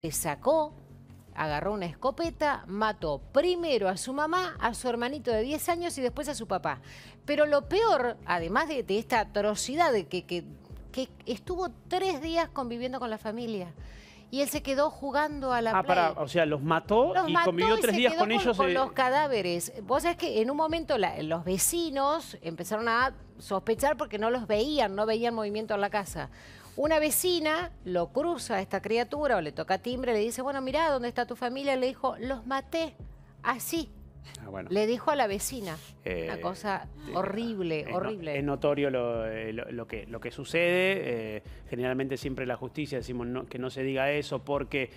le sacó, agarró una escopeta, mató primero a su mamá, a su hermanito de 10 años y después a su papá. Pero lo peor, además de, esta atrocidad de que, que estuvo tres días conviviendo con la familia, y él se quedó jugando a la ah, Para, o sea, los mató y convivió tres días con, ellos. Con los cadáveres. Vos sabés que en un momento los vecinos empezaron a sospechar porque no los veían, no veían movimiento en la casa. Una vecina lo cruza a esta criatura o le toca timbre, le dice, bueno, mirá, ¿dónde está tu familia? Le dijo, los maté, así, Ah, Le dijo a la vecina. una eh, cosa horrible, horrible. es notorio lo, eh, que, sucede. Eh, generalmente siempre la justicia decimos que no se diga eso porque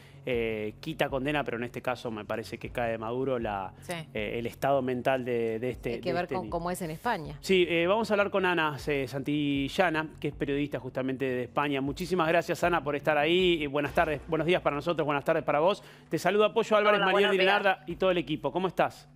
quita condena, pero en este caso me parece que cae de maduro la, el estado mental de, este. Hay que ver este con, cómo es en España. Sí, vamos a hablar con Ana Santillana, que es periodista justamente de España. Muchísimas gracias, Ana, por estar ahí. buenas tardes, buenos días para nosotros, buenas tardes para vos. Te saludo Apoyo Álvarez, Hola, María y todo el equipo. ¿Cómo estás?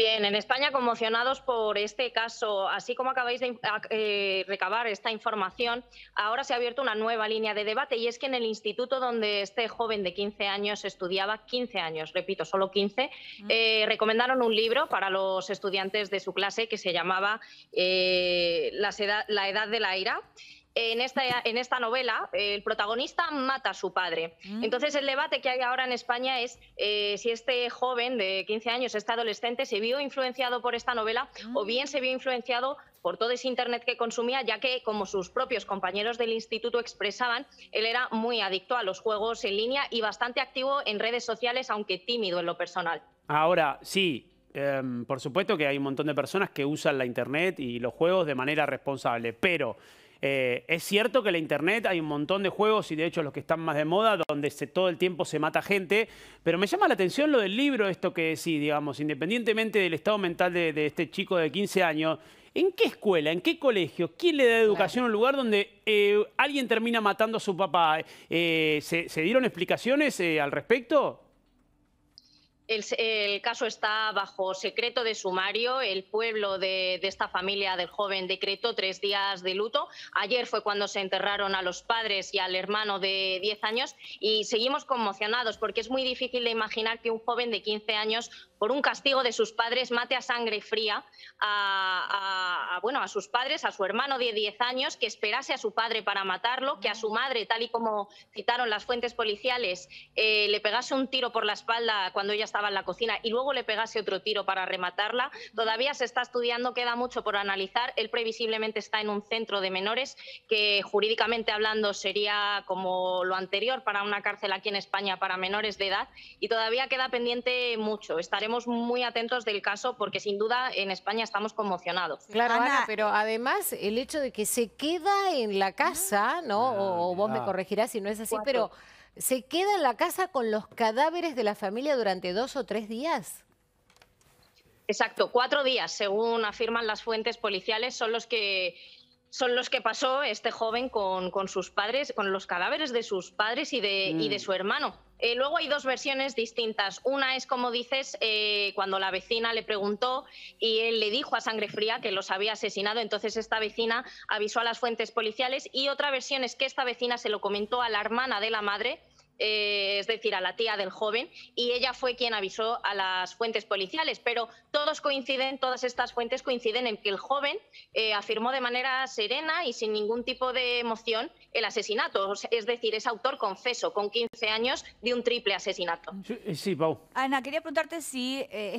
Bien, en España conmocionados por este caso, así como acabáis de eh, recabar esta información, ahora se ha abierto una nueva línea de debate y es que en el instituto donde este joven de 15 años estudiaba, 15 años, repito, solo 15, eh, recomendaron un libro para los estudiantes de su clase que se llamaba eh, la, la Edad de la Ira en esta, en esta novela, el protagonista mata a su padre. Mm. Entonces, el debate que hay ahora en España es eh, si este joven de 15 años, este adolescente, se vio influenciado por esta novela ah. o bien se vio influenciado por todo ese Internet que consumía, ya que, como sus propios compañeros del instituto expresaban, él era muy adicto a los juegos en línea y bastante activo en redes sociales, aunque tímido en lo personal. Ahora, sí, em, por supuesto que hay un montón de personas que usan la Internet y los juegos de manera responsable, pero eh, es cierto que la internet hay un montón de juegos y de hecho los que están más de moda donde todo el tiempo se mata gente, pero me llama la atención lo del libro, esto que decís digamos, independientemente del estado mental de, este chico de 15 años, ¿en qué escuela, en qué colegio, quién le da educación a un lugar donde eh, alguien termina matando a su papá? Eh, ¿se, dieron explicaciones al respecto? El, caso está bajo secreto de sumario. El pueblo de, de, esta familia del joven decretó tres días de luto. Ayer fue cuando se enterraron a los padres y al hermano de 10 años y seguimos conmocionados porque es muy difícil de imaginar que un joven de 15 años por un castigo de sus padres mate a sangre fría a, bueno, a sus padres, a su hermano de 10 años, que esperase a su padre para matarlo, que a su madre, tal y como citaron las fuentes policiales, eh, le pegase un tiro por la espalda cuando ella estaba en la cocina y luego le pegase otro tiro para rematarla. Todavía se está estudiando, queda mucho por analizar. Él previsiblemente está en un centro de menores que jurídicamente hablando sería como lo anterior para una cárcel aquí en España para menores de edad y todavía queda pendiente mucho. Estaremos estamos muy atentos del caso porque sin duda en España estamos conmocionados. Claro, pero además el hecho de que se queda en la casa, ¿no? Ah, o, vos me corregirás si no es así, pero se queda en la casa con los cadáveres de la familia durante dos o tres días. Exacto, cuatro días, según afirman las fuentes policiales, son los que son los que pasó este joven con, sus padres, con los cadáveres de sus padres y de, mm. su hermano. Eh, luego hay dos versiones distintas. Una es, como dices, eh, cuando la vecina le preguntó y él le dijo a sangre fría que los había asesinado, entonces esta vecina avisó a las fuentes policiales. Y otra versión es que esta vecina se lo comentó a la hermana de la madre eh, es decir, a la tía del joven, y ella fue quien avisó a las fuentes policiales. Pero todos coinciden, todas estas fuentes coinciden en que el joven eh, afirmó de manera serena y sin ningún tipo de emoción el asesinato. Es decir, es autor confeso, con 15 años, de un triple asesinato. Sí, Pau. Ana, quería preguntarte si... Eh,